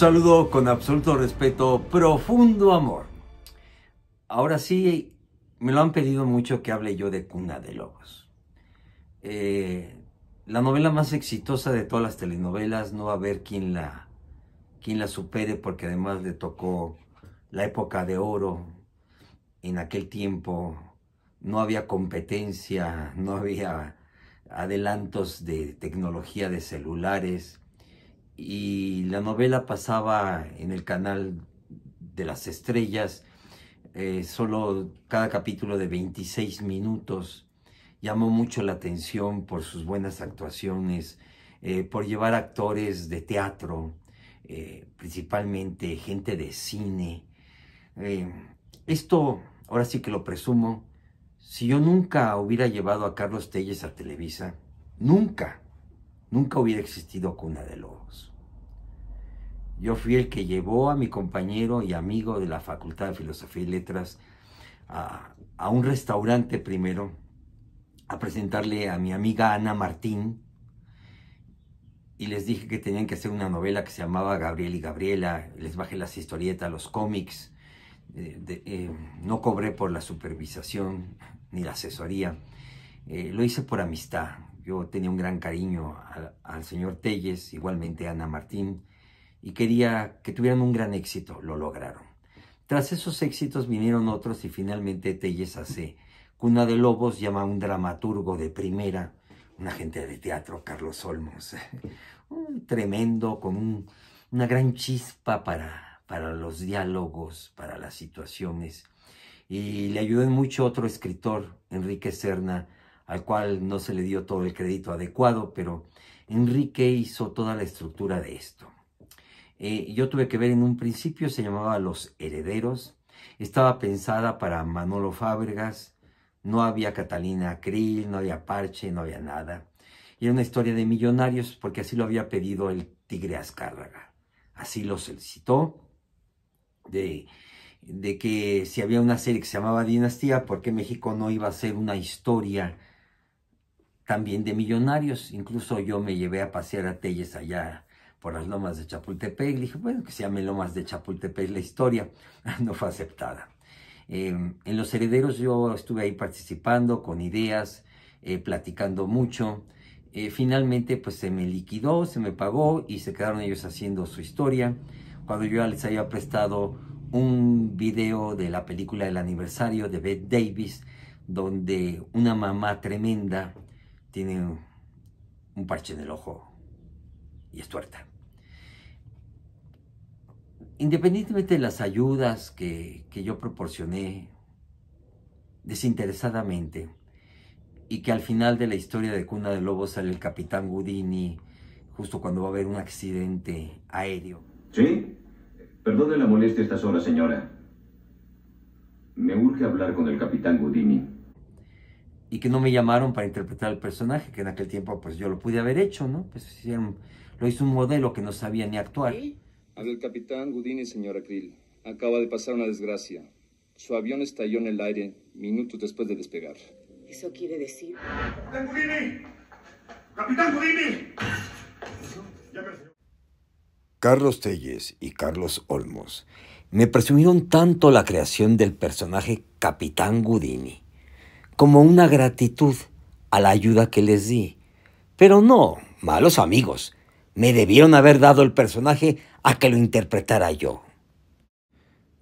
saludo con absoluto respeto, profundo amor. Ahora sí, me lo han pedido mucho que hable yo de Cuna de Lobos. Eh, la novela más exitosa de todas las telenovelas, no va a haber quien la, quien la supere porque además le tocó la época de oro. En aquel tiempo no había competencia, no había adelantos de tecnología de celulares, y la novela pasaba en el canal de las estrellas, eh, solo cada capítulo de 26 minutos. Llamó mucho la atención por sus buenas actuaciones, eh, por llevar actores de teatro, eh, principalmente gente de cine. esto, ahora sí que lo presumo, si yo nunca hubiera llevado a Carlos Telles a Televisa, nunca, nunca hubiera existido Cuna de Lobos. Yo fui el que llevó a mi compañero y amigo de la Facultad de Filosofía y Letras a, un restaurante primero a presentarle a mi amiga Ana Martín y les dije que tenían que hacer una novela que se llamaba Gabriel y Gabriela, les bajé las historietas, los cómics, eh, eh, no cobré por la supervisación ni la asesoría, eh, lo hice por amistad. Yo tenía un gran cariño al, al señor Telles, igualmente a Ana Martín, y quería que tuvieran un gran éxito. Lo lograron. Tras esos éxitos vinieron otros y finalmente Telles hace Cuna de Lobos llama a un dramaturgo de primera, un agente de teatro, Carlos Olmos, un tremendo, con una gran chispa para, para los diálogos, para las situaciones. Y le ayudó mucho otro escritor, Enrique Serna, al cual no se le dio todo el crédito adecuado, pero Enrique hizo toda la estructura de esto. Eh, yo tuve que ver en un principio, se llamaba Los Herederos, estaba pensada para Manolo Fábregas, no había Catalina Krill, no había Parche, no había nada. Y era una historia de millonarios porque así lo había pedido el Tigre Azcárraga. Así lo solicitó, de, de que si había una serie que se llamaba Dinastía, ¿por qué México no iba a ser una historia también de millonarios? Incluso yo me llevé a pasear a Telles allá por las lomas de Chapultepec. y dije, bueno, que se llame Lomas de Chapultepec la historia. No fue aceptada. Eh, en Los Herederos yo estuve ahí participando con ideas, eh, platicando mucho. Eh, finalmente, pues se me liquidó, se me pagó y se quedaron ellos haciendo su historia. Cuando yo les había prestado un video de la película del aniversario de Beth Davis, donde una mamá tremenda tiene un parche en el ojo y es tuerta. Independientemente de las ayudas que, yo proporcioné desinteresadamente y que al final de la historia de Cuna de Lobos sale el capitán Houdini justo cuando va a haber un accidente aéreo. ¿Sí? Perdone la molestia a estas horas, señora. Me urge hablar con el capitán Houdini. Y que no me llamaron para interpretar el personaje, que en aquel tiempo pues yo lo pude haber hecho, ¿no? Pues lo hizo un modelo que no sabía ni actuar. Habla el capitán Gudini, señora Krill. Acaba de pasar una desgracia. Su avión estalló en el aire minutos después de despegar. ¿Eso quiere decir? ¡Capitán Gudini! ¡Capitán Gudini! Carlos Telles y Carlos Olmos me presumieron tanto la creación del personaje Capitán Gudini como una gratitud a la ayuda que les di. Pero no, malos amigos, me debieron haber dado el personaje a que lo interpretara yo.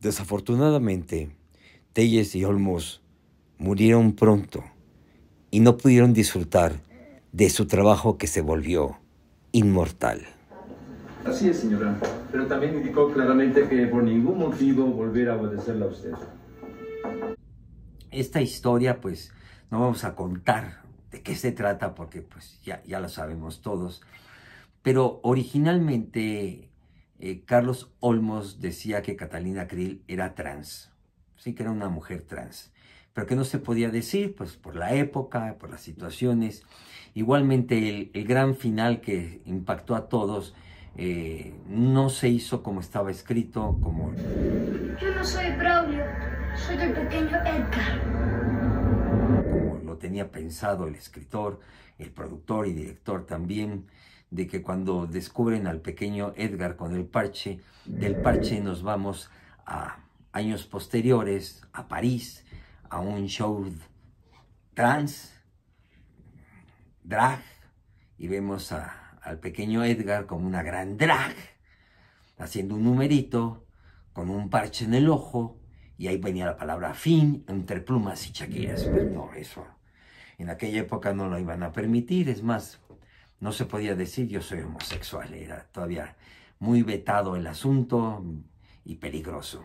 Desafortunadamente, Telles y Olmos murieron pronto y no pudieron disfrutar de su trabajo que se volvió inmortal. Así es, señora, pero también indicó claramente que por ningún motivo volver a obedecerla a usted. Esta historia, pues, no vamos a contar de qué se trata porque, pues, ya, ya lo sabemos todos. Pero originalmente eh, Carlos Olmos decía que Catalina Krill era trans, sí que era una mujer trans, pero que no se podía decir, pues por la época, por las situaciones. Igualmente el, gran final que impactó a todos eh, no se hizo como estaba escrito, Yo no soy soy el pequeño Edgar. Como lo tenía pensado el escritor, el productor y director también de que cuando descubren al pequeño Edgar con el parche, del mm. parche nos vamos a años posteriores, a París, a un show trans, drag, y vemos al pequeño Edgar como una gran drag, haciendo un numerito, con un parche en el ojo, y ahí venía la palabra fin entre plumas y chaquillas. Pero no, eso en aquella época no lo iban a permitir, es más, no se podía decir yo soy homosexual, era todavía muy vetado el asunto y peligroso.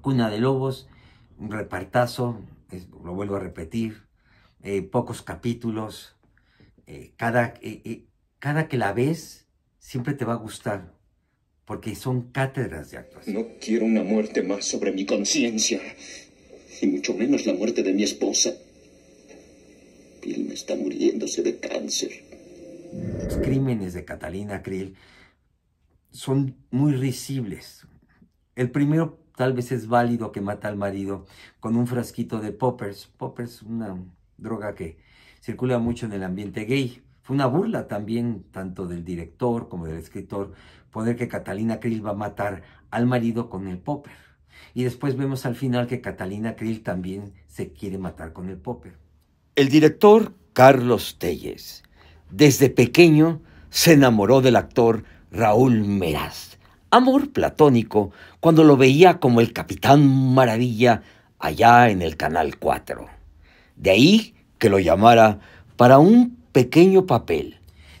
Cuna de Lobos, un repartazo, lo vuelvo a repetir, eh, pocos capítulos, eh, cada, eh, cada que la ves siempre te va a gustar, porque son cátedras de actuación. No quiero una muerte más sobre mi conciencia, y mucho menos la muerte de mi esposa. Bill me está muriéndose de cáncer los crímenes de Catalina Krill son muy risibles. El primero tal vez es válido que mata al marido con un frasquito de poppers. Poppers, una droga que circula mucho en el ambiente gay. Fue una burla también tanto del director como del escritor poner que Catalina Krill va a matar al marido con el popper. Y después vemos al final que Catalina Krill también se quiere matar con el popper. El director Carlos Telles desde pequeño se enamoró del actor Raúl Meraz. Amor platónico cuando lo veía como el capitán maravilla allá en el Canal 4. De ahí que lo llamara para un pequeño papel,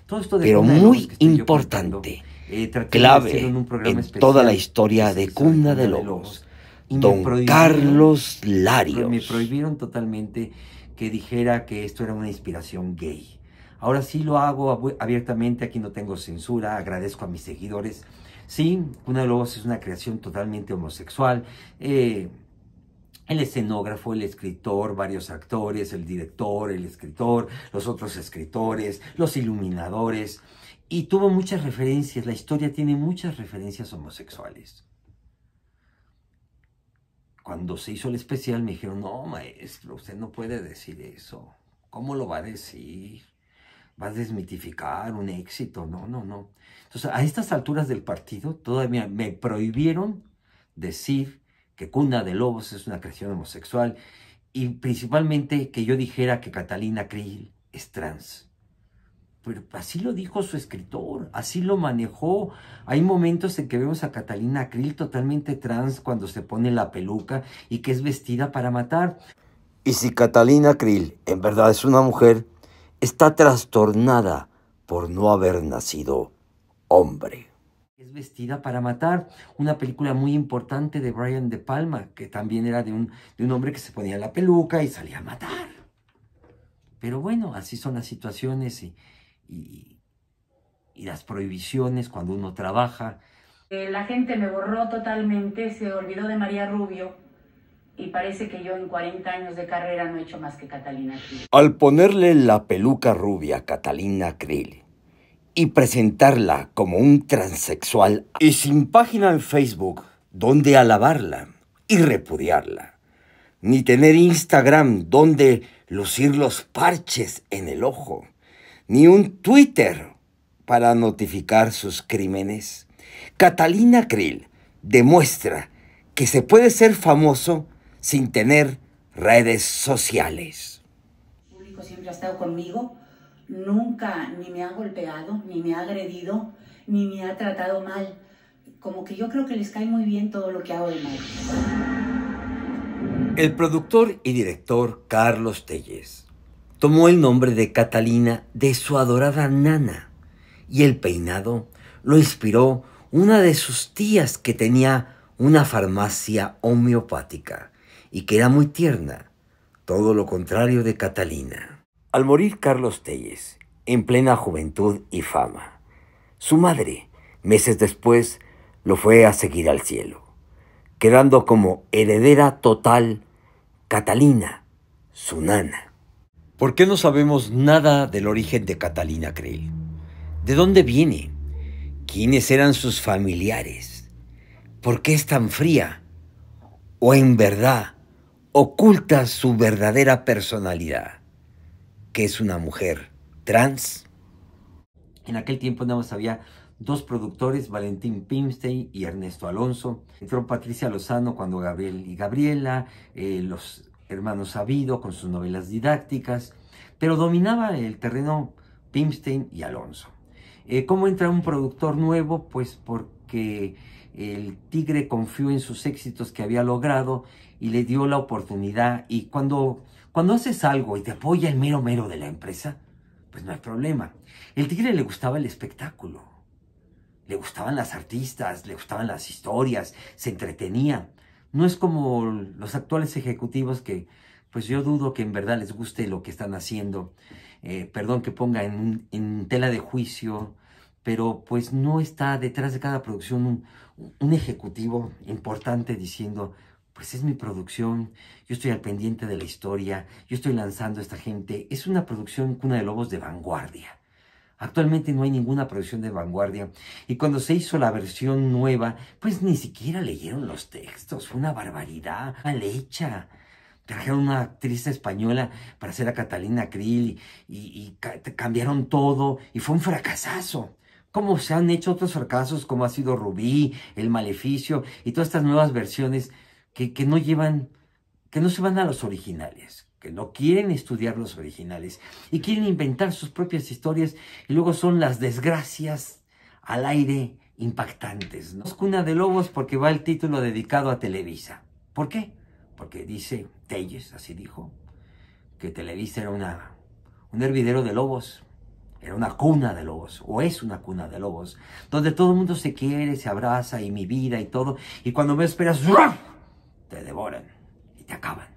Todo pero muy importante, eh, clave en, toda la historia de Cuna de Lobos. don Carlos Larios. Me prohibieron totalmente que dijera que esto era una inspiración gay Ahora sí lo hago abiertamente, aquí no tengo censura, agradezco a mis seguidores. Sí, Cuna de Lobos es una creación totalmente homosexual. Eh, el escenógrafo, el escritor, varios actores, el director, el escritor, los otros escritores, los iluminadores. Y tuvo muchas referencias, la historia tiene muchas referencias homosexuales. Cuando se hizo el especial me dijeron, no, maestro, usted no puede decir eso. ¿Cómo lo va a decir? va a desmitificar un éxito, no, no, no. Entonces, a estas alturas del partido todavía me prohibieron decir que Cuna de Lobos es una creación homosexual y principalmente que yo dijera que Catalina Krill es trans. Pero así lo dijo su escritor, así lo manejó. Hay momentos en que vemos a Catalina Krill totalmente trans cuando se pone la peluca y que es vestida para matar. Y si Catalina Krill en verdad es una mujer, está trastornada por no haber nacido hombre. Es vestida para matar, una película muy importante de Brian De Palma, que también era de un, de un hombre que se ponía la peluca y salía a matar. Pero bueno, así son las situaciones y, y las prohibiciones cuando uno trabaja. Eh, la gente me borró totalmente, se olvidó de María Rubio y parece que yo en 40 años de carrera no he hecho más que Catalina Krill. Al ponerle la peluca rubia a Catalina Krill y presentarla como un transexual y sin página en Facebook donde alabarla y repudiarla, ni tener Instagram donde lucir los parches en el ojo, ni un Twitter para notificar sus crímenes. Catalina Krill demuestra que se puede ser famoso sin tener redes sociales. El público siempre ha estado conmigo, nunca ni me ha golpeado, ni me ha agredido, ni me ha tratado mal. Como que yo creo que les cae muy bien todo lo que hago de mal. El productor y director Carlos Telles tomó el nombre de Catalina de su adorada nana y el peinado lo inspiró una de sus tías que tenía una farmacia homeopática y que era muy tierna, todo lo contrario de Catalina. Al morir Carlos Telles, en plena juventud y fama, su madre, meses después, lo fue a seguir al cielo, quedando como heredera total Catalina, su nana. ¿Por qué no sabemos nada del origen de Catalina Creel? ¿De dónde viene? ¿Quiénes eran sus familiares? ¿Por qué es tan fría? ¿O en verdad oculta su verdadera personalidad, que es una mujer trans. En aquel tiempo nada más había dos productores, Valentín Pimstein y Ernesto Alonso. Entró Patricia Lozano cuando Gabriel y Gabriela, eh, los hermanos Sabido con sus novelas didácticas, pero dominaba el terreno Pimstein y Alonso. Eh, ¿Cómo entra un productor nuevo? Pues porque el tigre confió en sus éxitos que había logrado y le dio la oportunidad. Y cuando, cuando haces algo y te apoya el mero mero de la empresa, pues no hay problema. El tigre le gustaba el espectáculo, le gustaban las artistas, le gustaban las historias, se entretenía. No es como los actuales ejecutivos que, pues yo dudo que en verdad les guste lo que están haciendo. Eh, perdón que ponga en, tela de juicio, pero pues no está detrás de cada producción un ejecutivo importante diciendo, pues es mi producción, yo estoy al pendiente de la historia, yo estoy lanzando a esta gente. Es una producción Cuna de Lobos de vanguardia. Actualmente no hay ninguna producción de vanguardia y cuando se hizo la versión nueva, pues ni siquiera leyeron los textos, fue una barbaridad mal hecha. Trajeron una actriz española para hacer a Catalina Krill y, cambiaron todo y fue un fracasazo Cómo se han hecho otros fracasos como ha sido Rubí, El Maleficio y todas estas nuevas versiones que, no llevan, que no se van a los originales, que no quieren estudiar los originales y quieren inventar sus propias historias y luego son las desgracias al aire impactantes. ¿no? Es cuna de lobos porque va el título dedicado a Televisa. ¿Por qué? Porque dice Telles, así dijo, que Televisa era una, un hervidero de lobos. Era una cuna de lobos, o es una cuna de lobos, donde todo el mundo se quiere, se abraza, y mi vida y todo. Y cuando me esperas, te devoran y te acaban.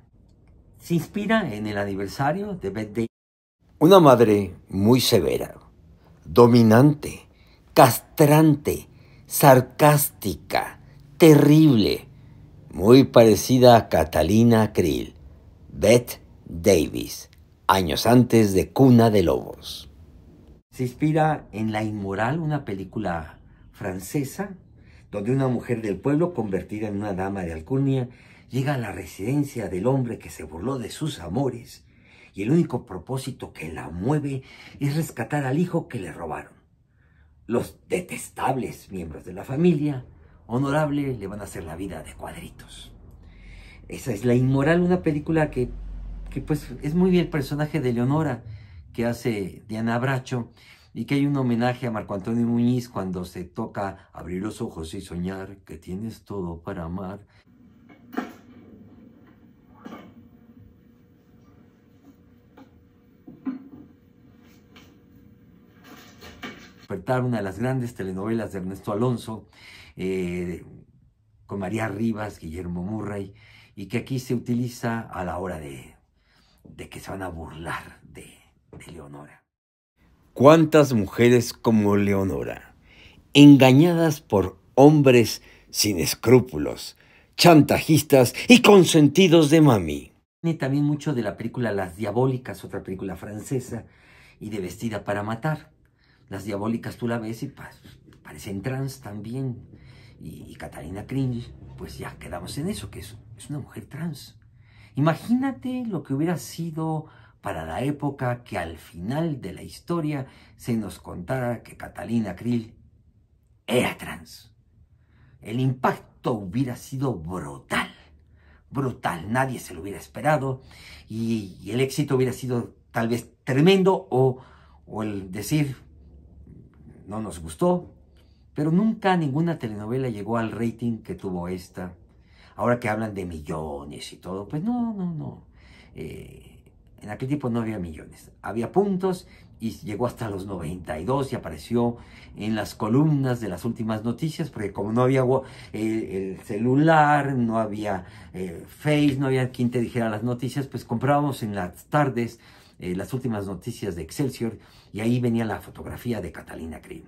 Se inspira en el aniversario de Beth Davis. Una madre muy severa, dominante, castrante, sarcástica, terrible, muy parecida a Catalina Krill, Beth Davis, años antes de Cuna de Lobos. Se inspira en La Inmoral, una película francesa donde una mujer del pueblo, convertida en una dama de alcurnia, llega a la residencia del hombre que se burló de sus amores, y el único propósito que la mueve es rescatar al hijo que le robaron. Los detestables miembros de la familia, honorable, le van a hacer la vida de cuadritos. Esa es La Inmoral, una película que, que pues es muy bien el personaje de Leonora que hace Diana Bracho, y que hay un homenaje a Marco Antonio Muñiz cuando se toca abrir los ojos y soñar que tienes todo para amar. Despertar, una de las grandes telenovelas de Ernesto Alonso, eh, con María Rivas, Guillermo Murray, y que aquí se utiliza a la hora de, que se van a burlar de, de Leonora cuántas mujeres como Leonora, engañadas por hombres sin escrúpulos, chantajistas y consentidos de mami. también mucho de la película Las Diabólicas, otra película francesa, y de Vestida para Matar. Las Diabólicas tú la ves y parecen trans también. Y, Catalina Cringe, pues ya quedamos en eso, que es una mujer trans. Imagínate lo que hubiera sido para la época que al final de la historia se nos contara que Catalina Krill era trans. El impacto hubiera sido brutal, brutal, nadie se lo hubiera esperado y, el éxito hubiera sido tal vez tremendo o, o el decir no nos gustó, pero nunca ninguna telenovela llegó al rating que tuvo esta. Ahora que hablan de millones y todo, pues no, no, no. Eh, en aquel tiempo no había millones, había puntos y llegó hasta los 92 y apareció en las columnas de las últimas noticias, porque como no había el celular, no había eh, Face, no había quien te dijera las noticias, pues comprábamos en las tardes eh, las últimas noticias de Excelsior y ahí venía la fotografía de Catalina Green.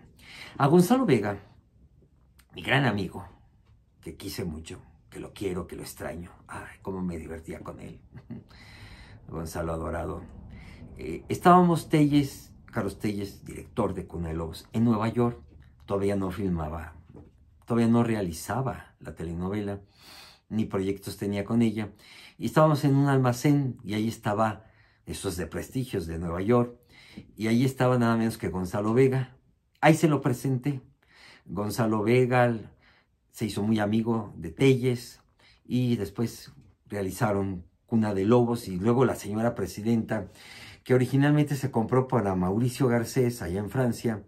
A Gonzalo Vega, mi gran amigo, que quise mucho, que lo quiero, que lo extraño, ay, cómo me divertía con él. Gonzalo Adorado. Eh, estábamos Telles, Carlos Telles, director de Cuna de en Nueva York. Todavía no filmaba, todavía no realizaba la telenovela, ni proyectos tenía con ella. Y estábamos en un almacén y ahí estaba, es de prestigios de Nueva York, y ahí estaba nada menos que Gonzalo Vega. Ahí se lo presenté. Gonzalo Vega se hizo muy amigo de Telles y después realizaron una de Lobos y luego la señora presidenta, que originalmente se compró para Mauricio Garcés allá en Francia,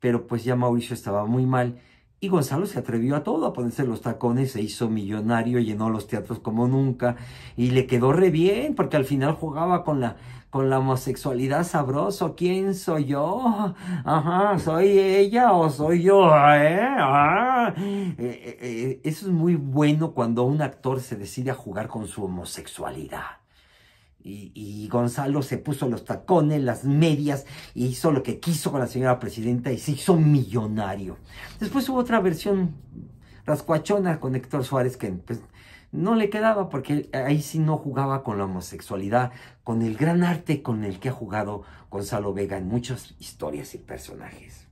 pero pues ya Mauricio estaba muy mal y Gonzalo se atrevió a todo, a ponerse los tacones, se hizo millonario, llenó los teatros como nunca y le quedó re bien porque al final jugaba con la, con la homosexualidad sabroso. ¿Quién soy yo? Ajá, ¿soy ella o soy yo? ¿Eh? Ah. Eh, eh, eso es muy bueno cuando un actor se decide a jugar con su homosexualidad. Y, Gonzalo se puso los tacones, las medias, e hizo lo que quiso con la señora presidenta y se hizo millonario. Después hubo otra versión rascuachona con Héctor Suárez que pues, no le quedaba porque ahí sí no jugaba con la homosexualidad, con el gran arte con el que ha jugado Gonzalo Vega en muchas historias y personajes.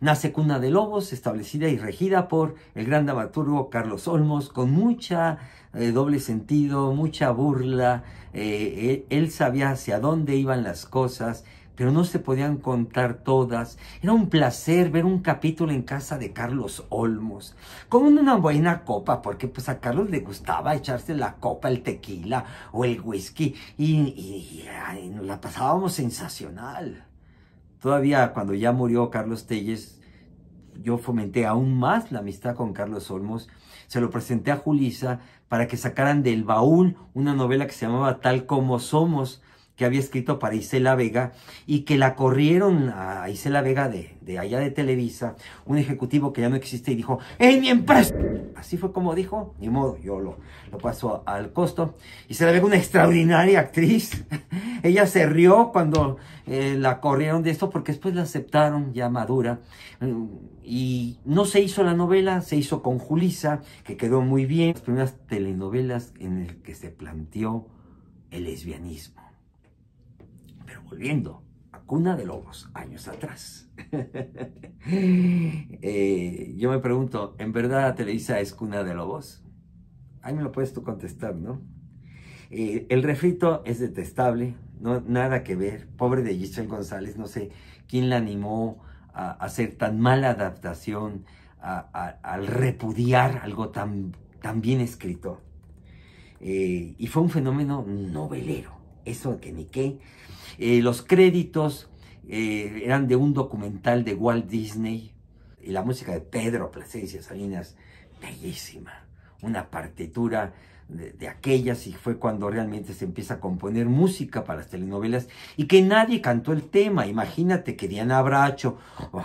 Nace Cuna de Lobos, establecida y regida por el gran dramaturgo Carlos Olmos, con mucha eh, doble sentido, mucha burla. Eh, eh, él sabía hacia dónde iban las cosas, pero no se podían contar todas. Era un placer ver un capítulo en casa de Carlos Olmos, con una buena copa, porque pues a Carlos le gustaba echarse la copa, el tequila o el whisky, y, la pasábamos sensacional. Todavía cuando ya murió Carlos Telles, yo fomenté aún más la amistad con Carlos Olmos, se lo presenté a Julisa para que sacaran del baúl una novela que se llamaba Tal como Somos, que había escrito para Isela Vega y que la corrieron a Isela Vega de, allá de Televisa, un ejecutivo que ya no existe y dijo, ¡Eh, ¡En mi empresa! Así fue como dijo, ni modo, yo lo, lo paso al costo. Isela Vega, una extraordinaria actriz, ella se rió cuando eh, la corrieron de esto porque después la aceptaron ya madura mm, y no se hizo la novela, se hizo con Julisa, que quedó muy bien. Las primeras telenovelas en las que se planteó el lesbianismo volviendo a Cuna de Lobos, años atrás. Eh, yo me pregunto, ¿en verdad Televisa es Cuna de Lobos? Ahí me lo puedes tú contestar, ¿no? Eh, el refrito es detestable, no, nada que ver. Pobre de Giselle González, no sé quién la animó a, hacer tan mala adaptación, al repudiar algo tan, bien escrito. Eh, y fue un fenómeno novelero eso que ni qué. Eh, los créditos eh, eran de un documental de Walt Disney y la música de Pedro Plasencia Salinas, bellísima. Una partitura de, aquellas y fue cuando realmente se empieza a componer música para las telenovelas y que nadie cantó el tema. Imagínate que Diana Bracho o,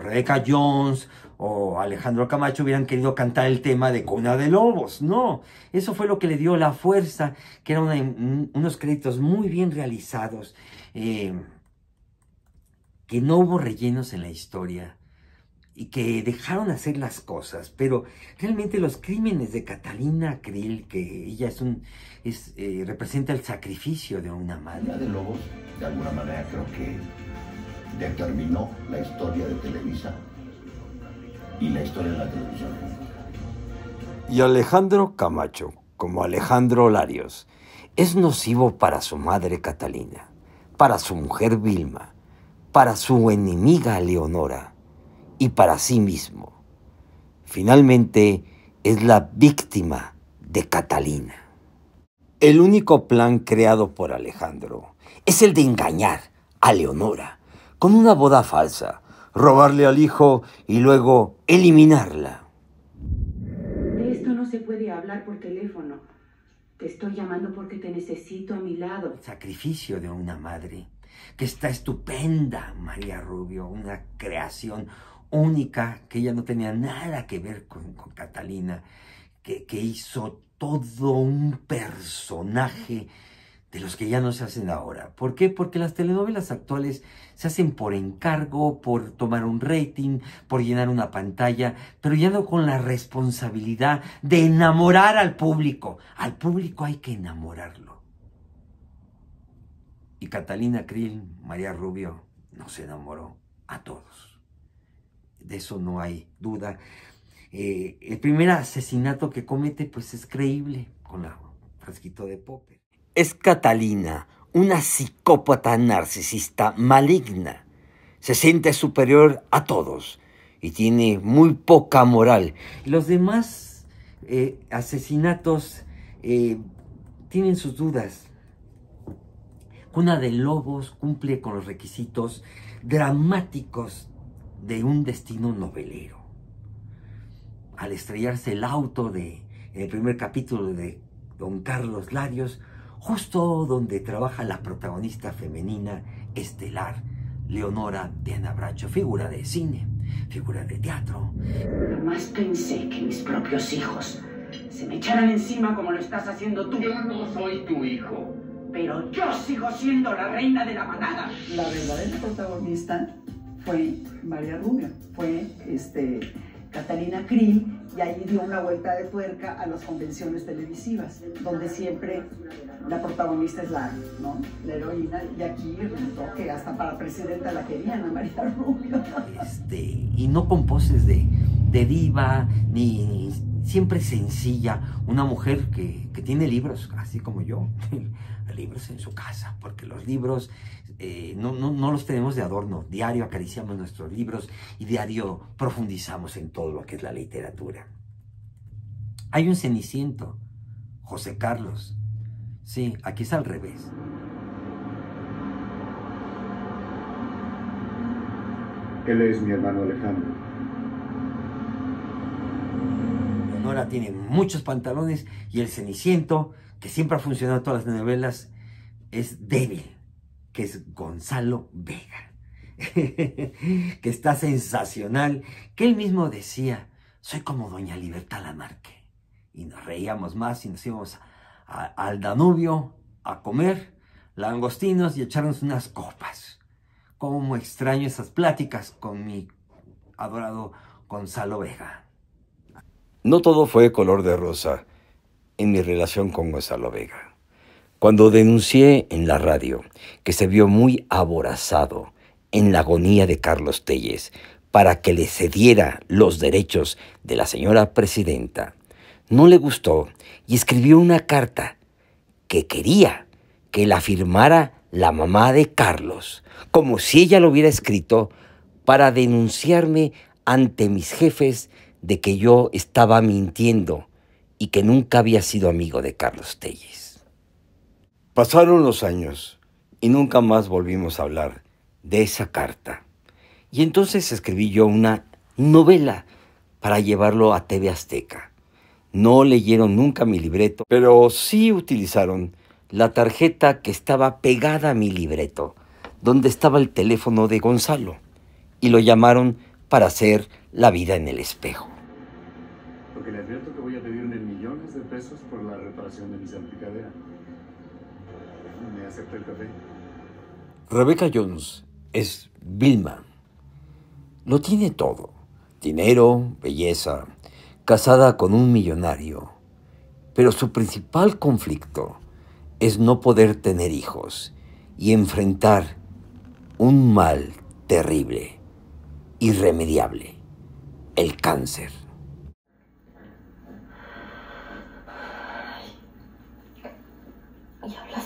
o, Jones o Alejandro Camacho hubieran querido cantar el tema de Cuna de Lobos. No, eso fue lo que le dio la fuerza, que eran unos créditos muy bien realizados, eh, que no hubo rellenos en la historia y que dejaron hacer las cosas, pero realmente los crímenes de Catalina Krill, que ella es un, eh, representa el sacrificio de una madre. de Lobos, de alguna manera creo que determinó la historia de Televisa y la historia de la televisión. Y Alejandro Camacho, como Alejandro Larios, es nocivo para su madre Catalina, para su mujer Vilma, para su enemiga Leonora y para sí mismo. Finalmente, es la víctima de Catalina. El único plan creado por Alejandro es el de engañar a Leonora con una boda falsa, robarle al hijo y luego eliminarla. De esto no se puede hablar por teléfono. Te estoy llamando porque te necesito a mi lado. Sacrificio de una madre que está estupenda, María Rubio, una creación, única, que ella no tenía nada que ver con, Catalina, que, que, hizo todo un personaje de los que ya no se hacen ahora. ¿Por qué? Porque las telenovelas actuales se hacen por encargo, por tomar un rating, por llenar una pantalla, pero ya no con la responsabilidad de enamorar al público. Al público hay que enamorarlo. Y Catalina Krill, María Rubio, nos enamoró a todos de eso no hay duda. Eh, el primer asesinato que comete pues es creíble con la frasquito de Popper. Es Catalina, una psicópata narcisista maligna. Se siente superior a todos y tiene muy poca moral. Los demás eh, asesinatos eh, tienen sus dudas. Cuna de Lobos cumple con los requisitos dramáticos de un destino novelero. Al estrellarse el auto de, el primer capítulo de Don Carlos Larios, justo donde trabaja la protagonista femenina estelar, Leonora de Anabracho, figura de cine, figura de teatro. Jamás pensé que mis propios hijos se me echaran encima como lo estás haciendo tú. Yo no soy tu hijo. Pero yo sigo siendo la reina de la manada. La verdadera protagonista fue María Rubio, fue este, Catalina Krill, y allí dio una vuelta de tuerca a las convenciones televisivas, donde siempre la protagonista es la, la heroína, y aquí resultó que hasta para presidenta la querían, a María Rubio. Este, y no con poses de, diva, ni, siempre sencilla, una mujer que tiene libros, así como yo, libros en su casa, porque los libros eh, no, no, no, los tenemos de adorno. Diario acariciamos nuestros libros y diario profundizamos en todo lo que es la literatura. Hay un ceniciento, José Carlos. Sí, aquí es al revés. Él es mi hermano Alejandro. Nora tiene muchos pantalones y el ceniciento, que siempre ha funcionado en todas las novelas, es débil que es Gonzalo Vega, que está sensacional, que él mismo decía, soy como Doña Libertad Lamarque. Y nos reíamos más y nos íbamos al Danubio a comer langostinos y echarnos unas copas. Cómo extraño esas pláticas con mi adorado Gonzalo Vega. No todo fue color de rosa en mi relación con Gonzalo Vega. Cuando denuncié en la radio que se vio muy aborazado en la agonía de Carlos Telles para que le cediera los derechos de la señora presidenta, no le gustó y escribió una carta que quería que la firmara la mamá de Carlos, como si ella lo hubiera escrito para denunciarme ante mis jefes de que yo estaba mintiendo y que nunca había sido amigo de Carlos Telles. Pasaron los años y nunca más volvimos a hablar de esa carta. Y entonces escribí yo una novela para llevarlo a TV Azteca. No leyeron nunca mi libreto, pero sí utilizaron la tarjeta que estaba pegada a mi libreto, donde estaba el teléfono de Gonzalo, y lo llamaron para hacer La vida en el espejo. Porque le advierto que voy a pedir millones de pesos por la reparación de mi salpicadera me Rebecca Jones es Vilma. Lo tiene todo. Dinero, belleza, casada con un millonario. Pero su principal conflicto es no poder tener hijos y enfrentar un mal terrible, irremediable, el cáncer.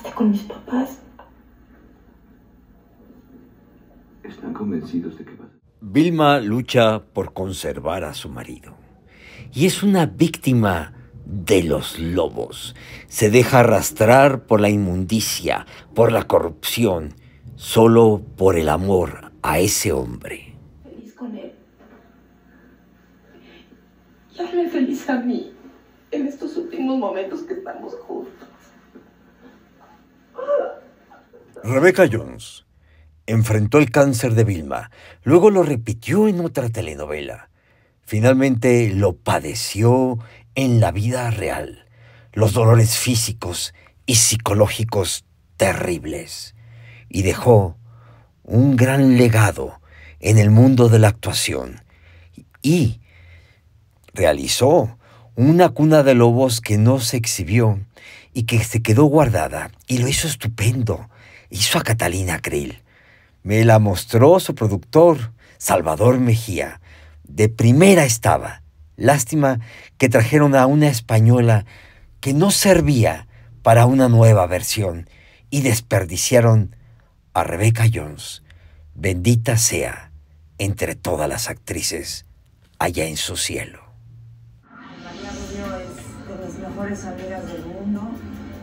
¿Estás con mis papás? Están convencidos de que Vilma lucha por conservar a su marido y es una víctima de los lobos. Se deja arrastrar por la inmundicia, por la corrupción, solo por el amor a ese hombre. Feliz con él. Y feliz a mí en estos últimos momentos que estamos juntos. Rebecca Jones enfrentó el cáncer de Vilma, luego lo repitió en otra telenovela. Finalmente lo padeció en la vida real, los dolores físicos y psicológicos terribles, y dejó un gran legado en el mundo de la actuación y realizó una cuna de lobos que no se exhibió y que se quedó guardada y lo hizo estupendo. Hizo a Catalina Creel. Me la mostró su productor, Salvador Mejía. De primera estaba. Lástima que trajeron a una española que no servía para una nueva versión y desperdiciaron a Rebeca Jones. Bendita sea entre todas las actrices allá en su cielo. es de mejores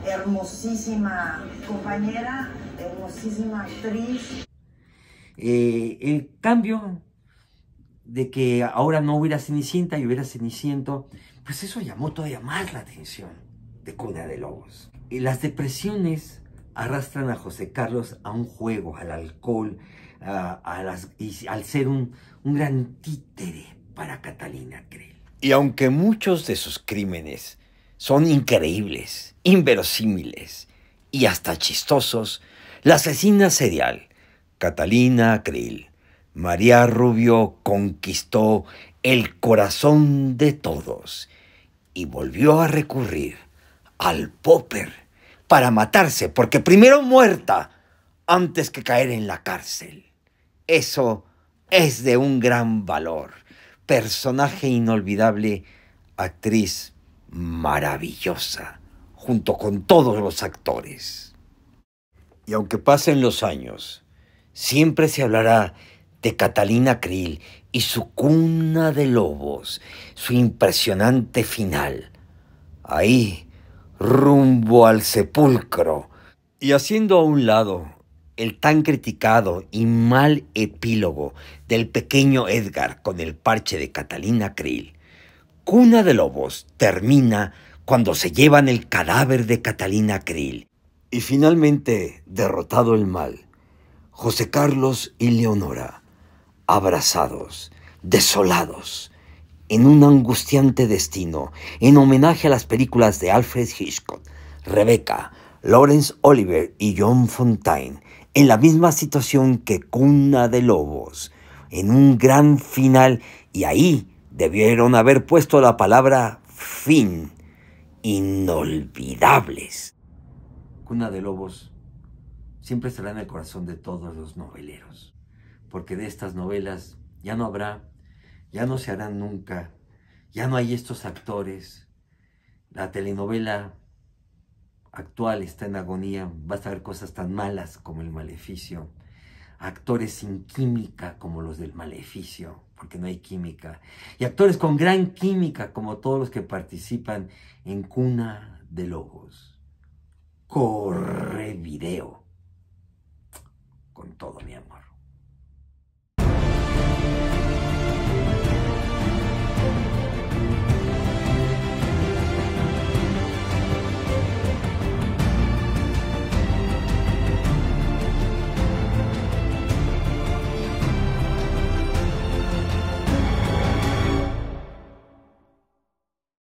hermosísima compañera, hermosísima actriz. Eh, el cambio de que ahora no hubiera Cenicienta y hubiera Ceniciento, pues eso llamó todavía más la atención de Cuna de Lobos. Y las depresiones arrastran a José Carlos a un juego, al alcohol, al ser un, un gran títere para Catalina Creel. Y aunque muchos de sus crímenes son increíbles, inverosímiles y hasta chistosos, la asesina serial, Catalina Krill. María Rubio conquistó el corazón de todos y volvió a recurrir al Popper para matarse, porque primero muerta antes que caer en la cárcel. Eso es de un gran valor. Personaje inolvidable, actriz maravillosa, junto con todos los actores. Y aunque pasen los años, siempre se hablará de Catalina Krill y su cuna de lobos, su impresionante final. Ahí, rumbo al sepulcro. Y haciendo a un lado el tan criticado y mal epílogo del pequeño Edgar con el parche de Catalina Krill, Cuna de Lobos termina cuando se llevan el cadáver de Catalina Krill. Y finalmente, derrotado el mal, José Carlos y Leonora, abrazados, desolados, en un angustiante destino, en homenaje a las películas de Alfred Hitchcock, Rebecca, Lawrence Oliver y John Fontaine, en la misma situación que Cuna de Lobos, en un gran final, y ahí debieron haber puesto la palabra fin, inolvidables. Cuna de Lobos siempre estará en el corazón de todos los noveleros, porque de estas novelas ya no habrá, ya no se harán nunca, ya no hay estos actores. La telenovela actual está en agonía, vas a ver cosas tan malas como el maleficio, actores sin química como los del maleficio porque no hay química. Y actores con gran química, como todos los que participan en Cuna de Lobos. Corre video. Con todo mi amor.